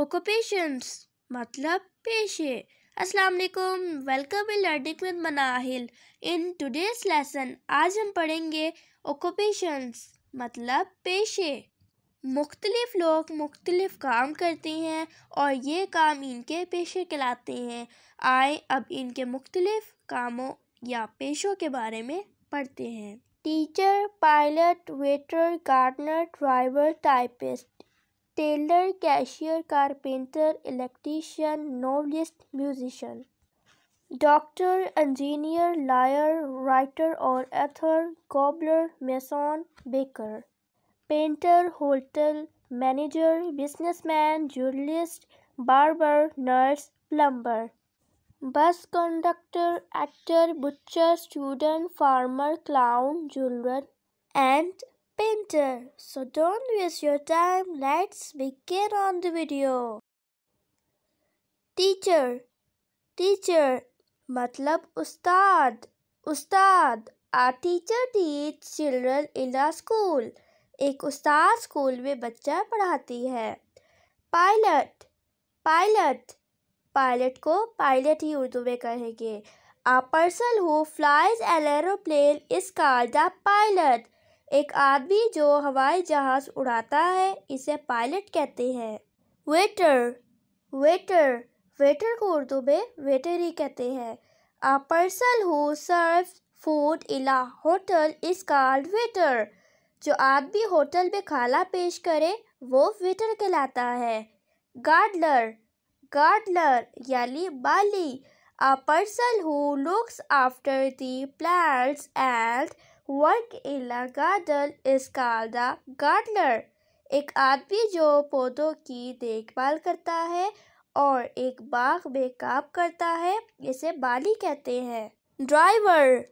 Occupations मतलब पेशे अस्सलाम वालेकुम welcome in learning with Manahil in today's lesson आज हम पढ़ेंगे ऑक्यूपेशंस मतलब पेशे मुख्तलिफ लोग मुख्तलिफ काम करते हैं और ये काम इनके पेशे कहलाते हैं आए अब इनके मुख्तलिफ कामों या पेशों के बारे में पढ़ते हैं teacher pilot waiter gardener driver typist tailor, cashier, carpenter, electrician, novelist, musician, doctor, engineer, liar, writer or author, cobbler, mason, baker, painter, hotel manager, businessman, journalist, barber, nurse, plumber, bus conductor, actor, butcher, student, farmer, clown, jeweler, and painter. So don't waste your time. Let's begin on the video. Teacher, teacher मतलब उस्ताद उस्ताद a teacher teach children in the school एक उस्ताद school में बच्चा पढ़ाती है pilot pilot pilot को पायलट ही उर्दू में कहेंगे a person who flies an aeroplane is called the pilot एक आदमी जो हवाई जहाज उड़ाता है इसे पायलट कहते हैं वेटर वेटर वेटर को उर्दू में वेटर ही कहते हैं a person who serve food इला होटल इज कॉल्ड वेटर जो आदमी होटल में खाना पेश करे वो वेटर कहलाता है गार्डलर गार्डलर यानी बाली a person who looks after the plants and work in a garden is called a gardener. एक आदमी जो पौधों की देखभाल करता है और एक बाग में काम करता है इसे बाली कहते हैं ड्राइवर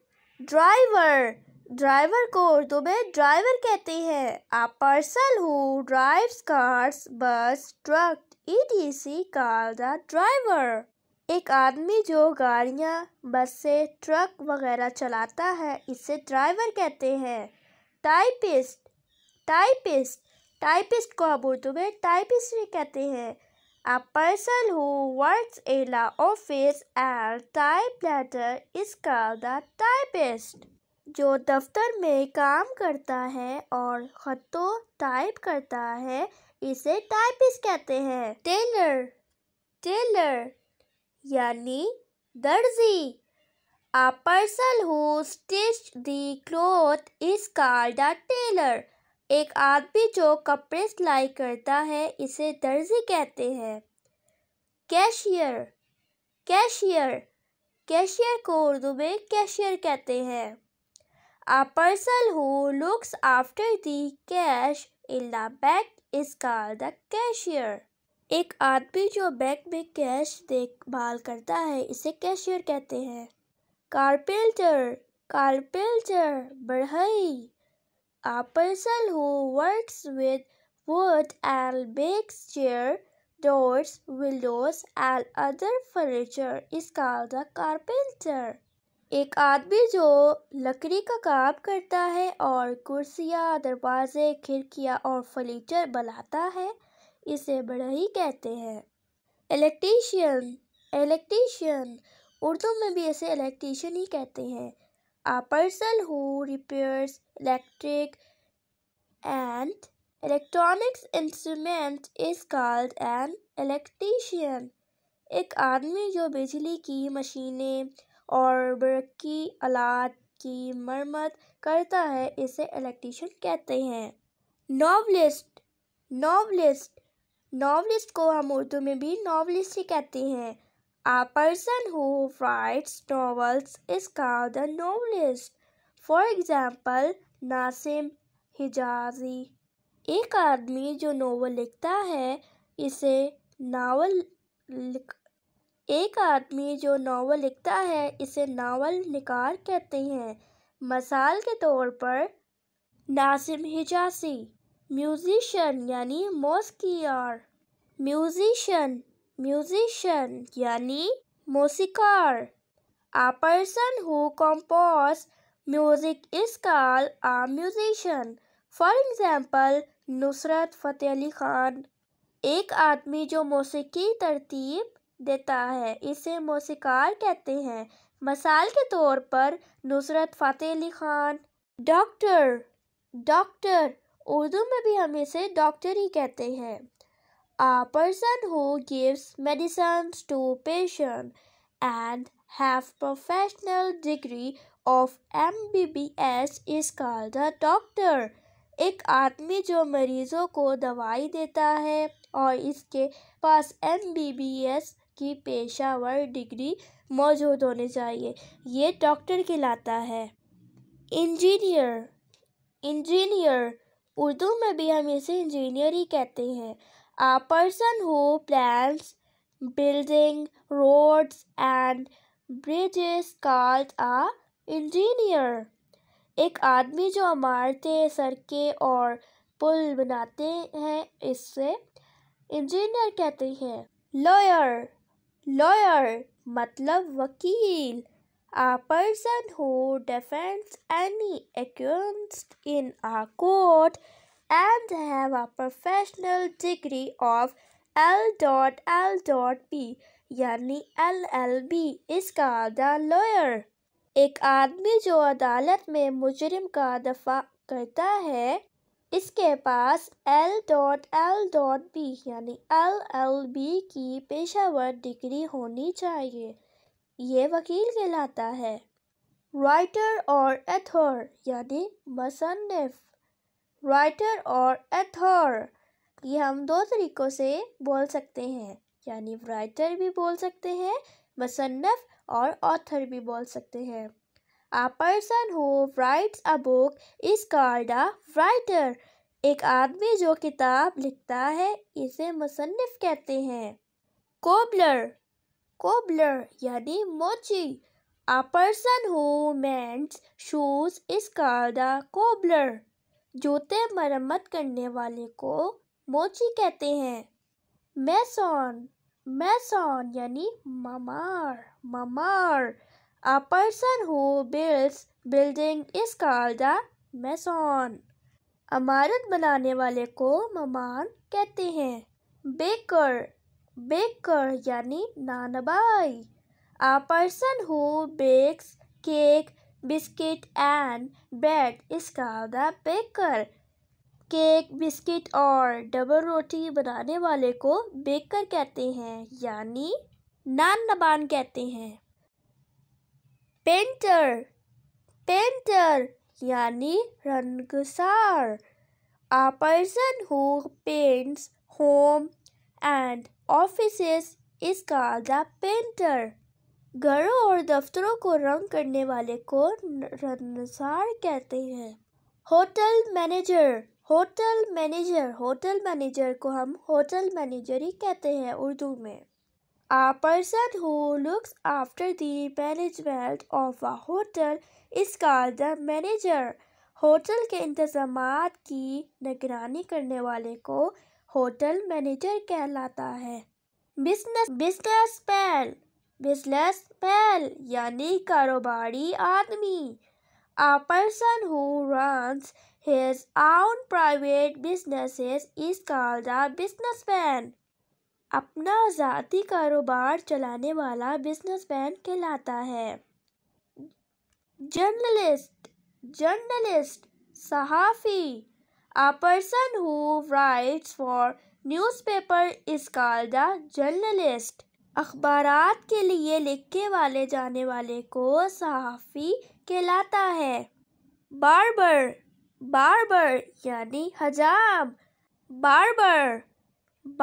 ड्राइवर ड्राइवर को उर्दू में ड्राइवर कहते हैं a person who drives cars bus truck E T C car the driver एक आदमी जो गाड़ियाँ बसें ट्रक वगैरह चलाता है इसे ड्राइवर कहते हैं टाइपिस्ट टाइपिस्ट टाइपिस्ट को हम उर्दू में टाइपिस्ट कहते हैं a person who works in a office and type letter is called the typist जो दफ्तर में काम करता है और खतों टाइप करता है इसे टाइपिस्ट कहते हैं टेलर टेलर यानी दर्जी. A person who stitch the cloth is called a tailor एक आदमी जो कपड़े सिलाई करता है इसे दर्जी कहते हैं कैशियर कैशियर कैशियर को उर्दू में कैशियर कहते हैं a person who looks after the cash in the bank is called the cashier एक आदमी जो बैंक में कैश देखभाल करता है इसे कैशियर कहते हैं कारपेल्टर कारपेल्टर बढ़ई a person works with wood and makes chair doors windows and other furniture is call the carpenter एक आदमी जो लकड़ी का काम करता है और कुर्सियाँ दरवाजे खिड़कियाँ और फर्नीचर बनाता है इसे बढ़ई कहते हैं इलेक्ट्रीशियन इलेक्ट्रीशियन उर्दू में भी इसे इलेक्ट्रीशियन ही कहते हैं a हो who electric and and instrument is called an electrician एक आदमी जो बिजली की मशीनें और बरकी आलात की मरम्मत करता है इसे इलेक्ट्रीशियन कहते हैं नावलिस्ट नावलिस्ट नॉवलिस्ट को हम उर्दू में भी नॉवलिस्ट ही कहते हैं a person who writes novels is called the novelist for example Naseem Hijazi एक आदमी जो नावल लिखता है इसे नावल लिख एक आदमी जो नावल लिखता है इसे नावल निकार कहते हैं मसाल के तौर पर नासिम हिजासी म्यूज़िशन यानी मोस्कियार म्यूज़िशन म्यूज़िशन यानी मोसिकार a person who compose music is call a musician. For example, Nusrat Fateh Ali Khan एक आदमी जो मौसीकी तरतीब देता है इसे मौसीकार कहते हैं मिसाल के तौर पर नुसरत फ़तेह अली खान डॉक्टर डॉक्टर उर्दू में भी हम इसे डॉक्टर ही कहते हैं gives medicine to patient and have professional degree of M B B S is call the doctor एक आदमी जो मरीजों को दवाई देता है और इसके पास एम बी बी एस की पेशावर डिग्री मौजूद होनी चाहिए ये डॉक्टर कहलाता है इंजीनियर इंजीनियर उर्दू में भी हम इसे इंजीनियर ही कहते हैं a person who plans building roads and bridges called a engineer एक आदमी जो इमारतें सड़कें और पुल बनाते हैं इससे इंजीनियर कहते हैं लॉयर लॉयर मतलब वकील A person who defends any accused in a court and have a professional degree of B यानी एल एल बी इसका द लॉयर एक आदमी जो अदालत में मुजरिम का दफा करता है इसके पास L dot L dot B यानी एल एल बी की पेशावर डिग्री होनी चाहिए ये वकील कहलाता है राइटर और एथर यानी मसनफ राइटर और एथर ये हम दो तरीक़ों से बोल सकते हैं यानी राइटर भी बोल सकते हैं मसनफ और ऑथर भी बोल सकते हैं a person who writes a book is called a writer एक आदमी जो किताब लिखता है इसे मुसनफ़ कहते हैं कोबलर कोबलर यानी मोची a person who mends shoes is called a जूते मरम्मत करने वाले को मोची कहते हैं मैसॉन मैसॉन यानी ममार ममार a person who builds building is called a mason इमारत बनाने वाले को ममान कहते हैं बेकर बेकर यानी नानबाई a person who bakes cake biscuit and bread इसका द बेकर केक बिस्किट और डबल रोटी बनाने वाले को बेकर कहते हैं यानी नानबान कहते हैं पेंटर पेंटर यानी रंगसार a person who paints home and offices इसका द पेंटर घरों और दफ्तरों को रंग करने वाले को रनसार कहते हैं hotel manager hotel manager hotel manager को हम होटल मैनेजर ही कहते हैं उर्दू में a person who looks after the management of a hotel is call the manager hotel के इंतजाम की निगरानी करने वाले को होटल मैनेजर कहलाता है business businessman businessman यानी कारोबारी आदमी person who who his own private private businesses is called businessman अपना ज़ाती कारोबार चलाने वाला बिजनेस पैन कहलाता है जर्नलिस्ट जर्नलिस्ट सहाफ़ी A person who writes for newspaper is called a journalist. अखबारात के लिए लिखे वाले जाने वाले को सहाफ़ी कहलाता है बारबर बारबर यानी हजाम बारबर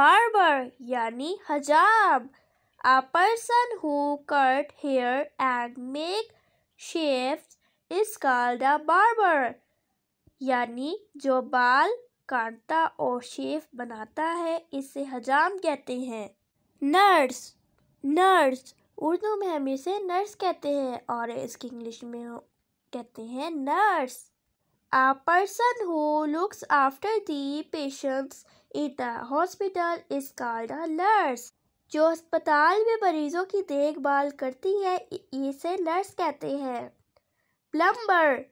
बारबर यानी हजाम a person who cut hair and make shapes is called a barber यानी जो बाल काटता और शेफ बनाता है इसे हजाम कहते हैं नर्स नर्स उर्दू में हम इसे नर्स कहते हैं और इसकी इंग्लिश में कहते हैं nurse a person who looks after the patients in the hospital is called a nurse जो अस्पताल में मरीजों की देखभाल करती है इसे नर्स कहते हैं प्लम्बर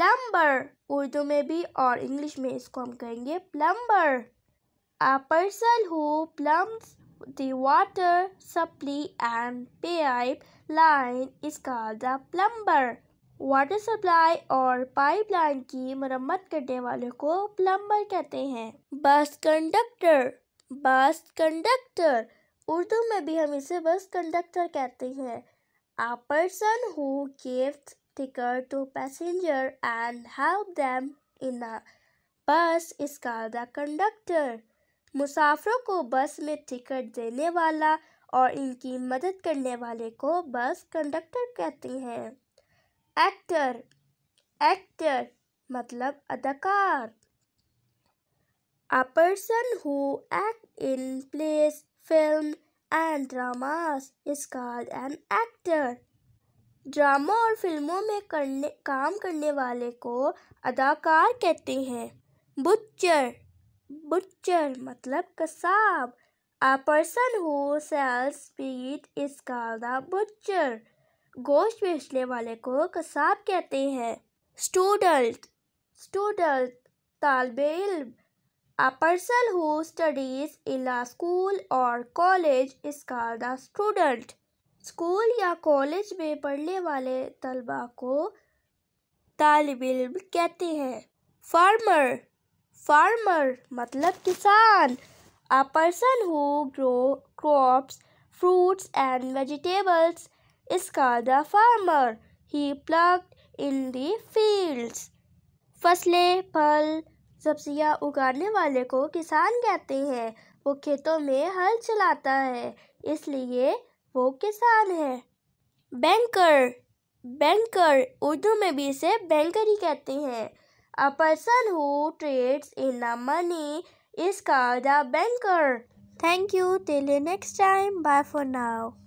प्लम्बर उर्दू में भी और इंग्लिश में इसको हम कहेंगे plumber a person who plumbs the water supply and pipe line is called the water supply और पाइपलाइन की मरम्मत करने वाले को प्लम्बर कहते हैं bus conductor bus conductor Urdu में भी हम इसे बस कंडक्टर कहते हैं a person who gives sticker to passenger and help them in a bus is called a conductor. मुसाफरों को बस में टिकट देने वाला और इनकी मदद करने वाले को बस कंडक्टर कहते हैं एक्टर एक्टर मतलब अदाकार a person who act in plays film and dramas is called an actor ड्रामों और फिल्मों में करने काम करने वाले को अदाकार कहते हैं बुच्चर बुच्चर मतलब कसाब a person who sells meat is called the butcher गोश्त बेचने वाले को कसाब कहते हैं स्टूडेंट स्टूडेंट तालब इल्म a person who studies in a school और college is called the student school या कॉलेज में पढ़ने वाले तलबा को तालब इम कहते हैं फार्मर फार्मर मतलब किसान a person who grow crops fruits and vegetables इसका द फार्मर ही प्लग इन in फसलें फल सब्जियां उगाने वाले को किसान कहते हैं वो खेतों में हल चलाता है इसलिए वो किसान है बैंकर बैंकर उर्दू में भी इसे बैंकर ही कहते हैं a person who trades in the money is called a banker thank you till next time bye for now